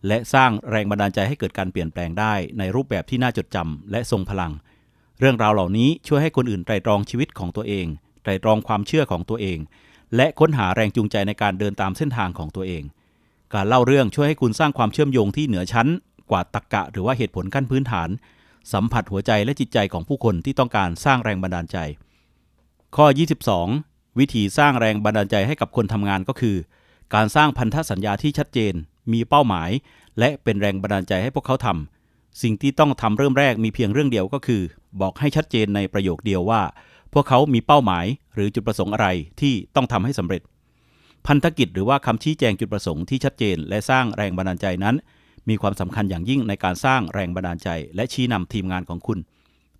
และสร้างแรงบันดาลใจให้เกิดการเปลี่ยนแปลงได้ในรูปแบบที่น่าจดจำ และทรงพลัง เรื่องราวเหล่านี้ช่วยให้คนอื่นไตรตรองชีวิตของตัวเองไตรตรองความเชื่อของตัวเอง และค้นหาแรงจูงใจในการเดินตามเส้นทางของตัวเอง การเล่าเรื่องช่วยให้คุณสร้างความเชื่อมโยงที่เหนือชั้น กว่าตรกกะหรือว่าเหตุผลขั้นพื้นฐาน สัมผัสหัวใจและจิตใจของผู้คนที่ต้องการสร้างแรงบันดาลใจ ข้อ 22 วิธีสร้างแรงบันดาลใจให้กับคนทำงานก็คือ การสร้างพันธสัญญาที่ชัดเจน มีเป้าหมาย และเป็นแรงบันดาลใจให้พวกเขาทำสิ่งที่ต้องทำเริ่มแรก มีเพียงเรื่องเดียวก็คือ บอกให้ชัดเจนในประโยคเดียวว่าพวกเขามีเป้าหมาย หรือจุดประสงค์อะไรที่ต้องทำให้สำเร็จ พันธกิจหรือว่าคำชี้แจงจุดประสงค์ที่ชัดเจน และสร้างแรงบันดาลใจนั้น มีความสำคัญอย่างยิ่งในการสร้างแรงบันดาลใจ และชี้นำทีมงานของคุณ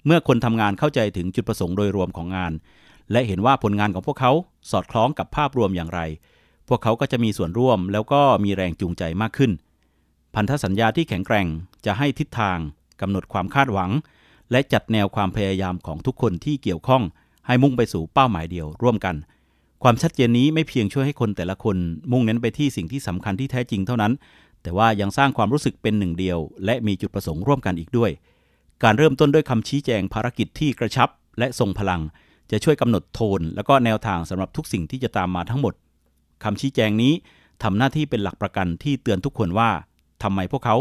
เมื่อคนทำงานเข้าใจถึงจุดประสงค์โดยรวมของงาน และเห็นว่าผลงานของพวกเขา สอดคล้องกับภาพรวมอย่างไร พวกเขาก็จะมีส่วนร่วม แล้วก็มีแรงจูงใจมากขึ้น พันธสัญญาที่แข็งแกร่ง จะให้ทิศทางกำหนดความคาดหวัง และจัดแนวความพยายามของทุกคนที่เกี่ยวข้องให้มุ่งไปสู่เป้าหมายเดียวร่วมกัน ความชัดเจนนี้ไม่เพียงช่วยให้คนแต่ละคน มุ่งเน้นไปที่สิ่งที่สำคัญที่แท้จริงเท่านั้น แต่ว่ายังสร้างความรู้สึกเป็นหนึ่งเดียว และมีจุดประสงค์ร่วมกันอีกด้วย การเริ่มต้นด้วยคำชี้แจงภารกิจที่กระชับ และทรงพลังจะช่วยกำหนดโทน และก็แนวทางสำหรับทุกสิ่งที่จะตามมาทั้งหมดคำชี้แจงนี้ทำหน้าที่เป็นหลักประกันที่เตือนทุกคนว่าทำไมพวกเขา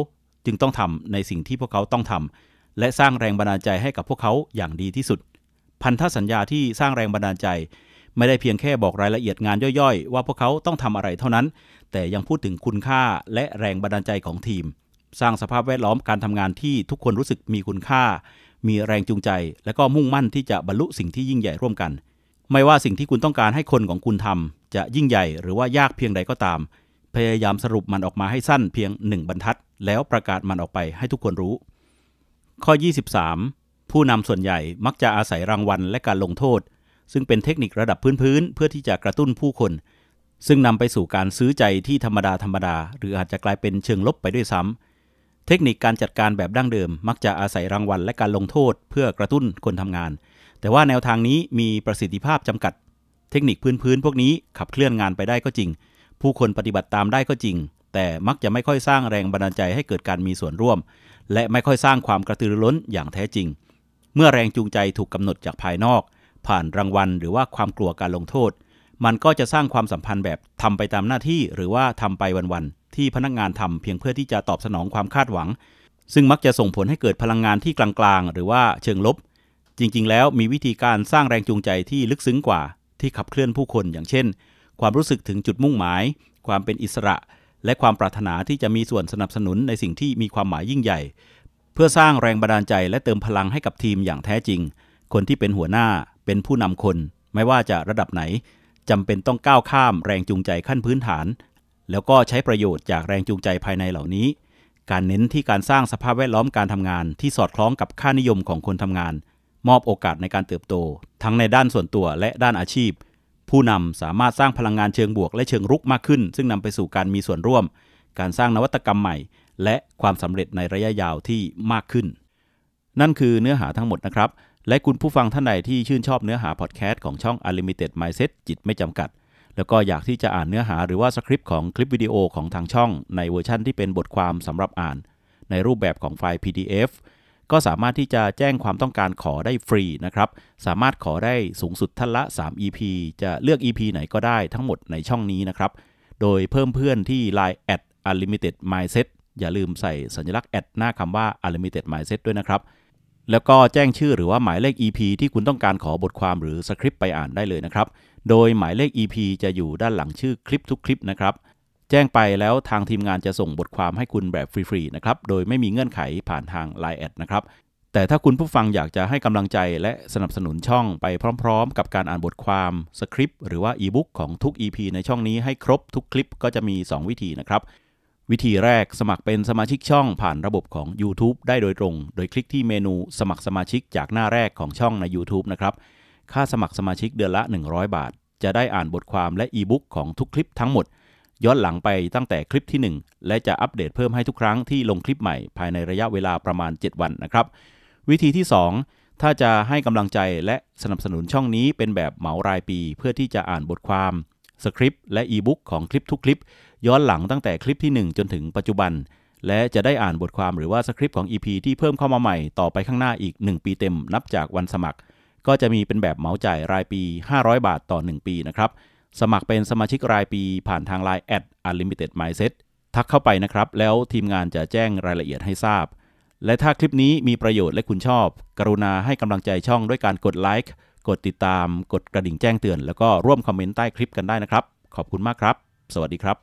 จึงต้องทำในสิ่งที่พวกเขาต้องทำและสร้างแรงบันดาลใจให้กับพวกเขาอย่างดีที่สุดพันธสัญญาที่สร้างแรงบันดาลใจ ไม่ได้เพียงแค่บอกรายละเอียดงานย่อยๆ ว่าพวกเขาต้องทำอะไรเท่านั้น แต่ยังพูดถึงคุณค่าและแรงบันดาลใจของทีม สร้างสภาพแวดล้อมการทำงานที่ทุกคนรู้สึกมีคุณค่า มีแรงจูงใจ และก็มุ่งมั่นที่จะบรรลุสิ่งที่ยิ่งใหญ่ร่วมกัน ไม่ว่าสิ่งที่คุณต้องการให้คนของคุณทำ จะยิ่งใหญ่หรือว่ายากเพียงใดก็ตาม พยายามสรุปมันออกมาให้สั้นเพียง1บรรทัด แล้วประกาศมันออกไปให้ทุกคนรู้ ข้อ 23ผู้นำส่วนใหญ่มักจะอาศัยรางวัลและการลงโทษ ซึ่งเป็นเทคนิคระดับพื้นๆเพื่อที่จะกระตุ้นผู้คน ซึ่งนำไปสู่การซื้อใจที่ธรรมดาธรรมดาหรืออาจจะกลายเป็นเชิงลบไปด้วยซ้ำเทคนิคการจัดการแบบดั้งเดิมมักจะอาศัยรางวัลและการลงโทษ เพื่อกระตุ้นคนทำงาน แต่ว่าแนวทางนี้มีประสิทธิภาพจำกัด เทคนิคพื้นๆพวกนี้ขับเคลื่อนงานไปได้ก็จริง ผู้คนปฏิบัติตามได้ก็จริง แต่มักจะไม่ค่อยสร้างแรงบันดาลใจให้เกิดการมีส่วนร่วม และไม่ค่อยสร้างความกระตือรือร้นอย่างแท้จริงเมื่อแรงจูงใจถูกกำหนดจากภายนอก ผ่านรางวัลหรือว่าความกลัวการลงโทษ มันก็จะสร้างความสัมพันธ์แบบทำไปตามหน้าที่ หรือว่าทำไปวันๆที่พนักงานทำเพียงเพื่อที่จะตอบสนองความคาดหวัง ซึ่งมักจะส่งผลให้เกิดพลังงานที่กลางๆหรือว่าเชิงลบ จริงๆ แล้วมีวิธีการสร้างแรงจูงใจที่ลึกซึ้งกว่า ที่ขับเคลื่อนผู้คนอย่างเช่น ความรู้สึกถึงจุดมุ่งหมาย ความเป็นอิสระ และความปรารถนาที่จะมีส่วนสนับสนุนในสิ่งที่มีความหมายยิ่งใหญ่พื่อสร้างแรงบันดาลใจและเติมพลังให้กับทีมอย่างแท้จริง คนที่เป็นหัวหน้าเป็นผู้นำคนไม่ว่าจะระดับไหนจำเป็นต้องก้าวข้ามแรงจูงใจขั้นพื้นฐาน แล้วก็ใช้ประโยชน์จากแรงจูงใจภายในเหล่านี้ การเน้นที่การสร้างสภาพแวดล้อมการทำงานที่สอดคล้องกับค่านิยมของคนทำงาน มอบโอกาสในการเติบโต ทั้งในด้านส่วนตัวและด้านอาชีพ ผู้นำสามารถสร้างพลังงานเชิงบวกและเชิงรุกมากขึ้น ซึ่งนำไปสู่การมีส่วนร่วม การสร้างนวัตกรรมใหม่และความสำเร็จในระยะยาวที่มากขึ้น นั่นคือเนื้อหาทั้งหมดนะครับ และคุณผู้ฟังท่านใดที่ชื่นชอบเนื้อหาพอดแคสต์ของช่อง Unlimited Mindset จิตไม่จำกัด แล้วก็อยากที่จะอ่านเนื้อหาหรือว่าสคริปต์ของคลิปวิดีโอของทางช่องในเวอร์ชั่นที่เป็นบทความสำหรับอ่าน ในรูปแบบของไฟล์ PDF ก็สามารถที่จะแจ้งความต้องการขอได้ฟรีนะครับ สามารถขอได้สูงสุดท่านละ3 EP จะเลือก EP ไหนก็ได้ทั้งหมดในช่องนี้นะครับ โดยเพิ่มเพื่อนที่ Line at unlimited mindset อย่าลืมใส่สัญลักษณ์แอดหน้าคำว่า Unlimited Mindset ด้วยนะครับ แล้วก็แจ้งชื่อหรือว่าหมายเลข EP ที่คุณต้องการขอบทความหรือสคริปต์ไปอ่านได้เลยนะครับ โดยหมายเลข EP จะอยู่ด้านหลังชื่อคลิปทุกคลิปนะครับ แจ้งไปแล้วทางทีมงานจะส่งบทความให้คุณแบบฟรีๆนะครับ โดยไม่มีเงื่อนไขผ่านทาง Line แอดนะครับ แต่ถ้าคุณผู้ฟังอยากจะให้กำลังใจและสนับสนุนช่องไปพร้อม ๆ กับการอ่านบทความสคริปต์หรือว่าอีบุ๊กของทุก EP ในช่องนี้ให้ครบทุกคลิปก็จะมี 2 วิธีนะครับวิธีแรกสมัครเป็นสมาชิกช่องผ่านระบบของ YouTube ได้โดยตรง โดยคลิกที่เมนูสมัครสมาชิกจากหน้าแรกของช่องใน YouTube นะครับค่าสมัครสมาชิกเดือนละ 100 บาท จะได้อ่านบทความและอีบุ๊กของทุกคลิปทั้งหมด ย้อนหลังไปตั้งแต่คลิปที่ 1 และจะอัปเดตเพิ่มให้ทุกครั้งที่ลงคลิปใหม่ ภายในระยะเวลาประมาณ 7 วันนะครับ วิธีที่ 2 ถ้าจะให้กำลังใจและสนับสนุนช่องนี้เป็นแบบเหมารายปีเพื่อที่จะอ่านบทความสคริปต์และอีบุ๊กของคลิปทุกคลิป ย้อนหลังตั้งแต่คลิปที่ 1 จนถึงปัจจุบัน และจะได้อ่านบทความหรือว่าสคริปต์ของ EP ที่เพิ่มเข้ามาใหม่ต่อไปข้างหน้าอีก 1 ปีเต็มนับจากวันสมัคร ก็จะมีเป็นแบบเหมาจ่ายรายปี 500 บาทต่อ 1 ปีนะครับสมัครเป็นสมาชิกรายปีผ่านทางไลน์ at unlimited mindset ทักเข้าไปนะครับ แล้วทีมงานจะแจ้งรายละเอียดให้ทราบ และถ้าคลิปนี้มีประโยชน์และคุณชอบ กรุณาให้กำลังใจช่องด้วยการกดไลค์กดติดตามกดกระดิ่งแจ้งเตือนแล้วก็ร่วมคอมเมนต์ใต้คลิปกันได้นะครับ ขอบคุณมากครับ สวัสดีครับ